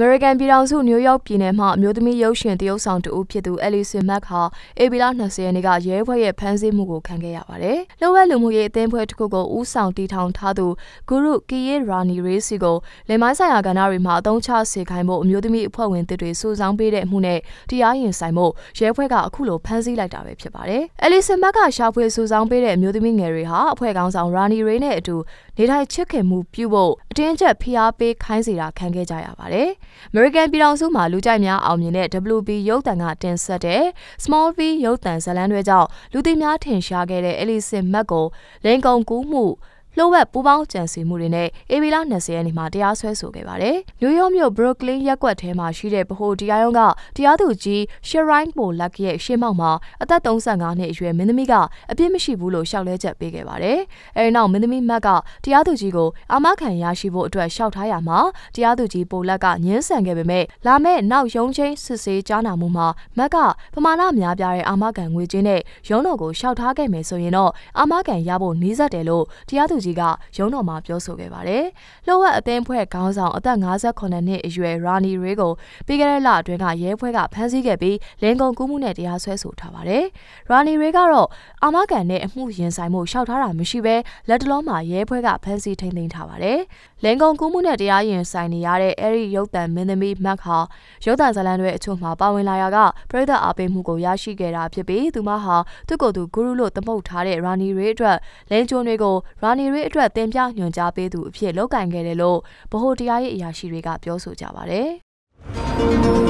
မေရိကန်ပြည်ထောင်စုနယူးယောက်ပြည်နယ်မှာအမျိုးသမီးရုပ်ရှင်သရုပ်ဆောင်တဦးဖြစ်သူ Alison Mack ဟာ AB လ20ရက်နေ့ကရဲဘွဲ့ရဲ့ဖမ်းဆီးမှုကိုခံခဲ့ရပါတယ်။လောဝက်လူမှုရေးအသင်းဖွဲ့တစ်ခုကိုဦးဆောင်တည်ထောင်ထားသူ Guru Kiye Rani Racy ကိုလေမိုင်းဆိုင်ရာကဏ္ဍတွေမှာအသုံးချစေခိုင်းဖို့အမျိုးသမီးအဖွဲ့ဝင်သစ်တွေစုဆောင်းပေးတဲ့အမှုနဲ့တရားရင်ဆိုင်ဖို့ရဲဘွဲ့ကအခုလိုဖမ်းဆီးလိုက်တာပဲဖြစ်ပါတယ်။ Alison Mack ကရှာဖွေစုဆောင်းပေးတဲ့အမျိုးသမီးငယ်တွေဟာအဖွဲ့ခေါင်းဆောင် Rani Ray နဲ့အတူနေထိုင်ချစ်ခင်မှုပြုဖို့တင်းကျပ်ဖိအားပေးခိုင်းစေတာခံခဲ့ကြရပါတယ်။ American ပြည်ထောင်စုမှာလူကြိုက်များအောင်မြင်တဲ့ WB ရုပ်သံကတင်ဆက်တဲ့ Small V ရုပ်သံဇာတ်လမ်းတွဲကြောင့်လူသိများထင်ရှားခဲ့တဲ့ Alison Mack ကိုလိန်ကုန်ကူးမှုလှုပ်ဝက်ပူးပေါင်းကြံစည်မှုတွေနဲ့ AB လ20ရက်နေ့မှာတရားစွဲဆိုခဲ့ပါတယ်။နယူးယောက်မြို့ Brooklyn ရပ်ကွက်ထဲမှာရှိတဲ့ဗဟိုတရားရုံးကတရားသူကြီး Sharon Polak ရဲ့ရှေ့မှောက်မှာအသက်35နှစ်အရွယ်မင်းသမီးကအပြစ်မရှိဘူးလို့လျှောက်လဲချက်ပေးခဲ့ပါတယ်။အဲဒီနောက်မင်းသမီးမက်ကတရားသူကြီးကိုအာမခံရရှိဖို့အတွက်လျှောက်ထားရမှာတရားသူကြီး Polak ကငြင်းဆန်ခဲ့ပေမဲ့လာမယ့်နောက်ရုံးချင်းစစ်ဆေးကြားနာမှုမှာမက်ကပမာဏများပြားတဲ့အာမခံငွေကြေးနဲ့ရုံးတော်ကိုလျှောက်ထားခဲ့မယ်ဆိုရင်တော့အာမခံရဖို့နှီးစက်တယ်လို့တရားသူကြီးကရုံးတော်မှာပြောဆိုခဲ့ပါတယ်။လှုပ်ဝက်အသင်းဖွဲ့ခေါင်းဆောင်အသက်58နှစ်အရွယ်ရာနီရေးကိုပြီးခဲ့တဲ့လအတွင်းကရဲဖွဲ့ကဖမ်းဆီးခဲ့ပြီးလင်ကုန်ကူးမှုနဲ့တရားစွဲဆိုထားပါတယ်။ရာနီရေးကတော့အာမခံနဲ့အမှုရင်ဆိုင်မှုရှောက်ထားတာမရှိဘဲလက်တလုံးမှာရဲဖွဲ့ကဖမ်းဆီးထိန်းသိမ်းထားပါတယ်။လင်ကုန်ကူးမှုနဲ့တရားရင်ဆိုင်နေရတဲ့အဲဒီရုပ်သံမင်းသမီးမက်ဟာရုပ်သံဇာတ်လမ်းတွေအချို့မှာပါဝင်လာရာကပရိသတ်အားပေးမှုကိုရရှိခဲ့တာဖြစ်ပြီးသူမဟာသူ့ကိုယ်သူဂုရုလို့သမုတ်ထားတဲ့ရာနီရေးအတွက်လင်ကျွန်းတွေကိုရာနီပြည်ရေးအတွက်တင်ပြညွှန်ကြားပေးသူအဖြစ်လုပ်ကင်ခဲ့တယ်လို့ဗဟိုတရားရေးအရာရှိတွေကပြောဆိုကြပါတယ်။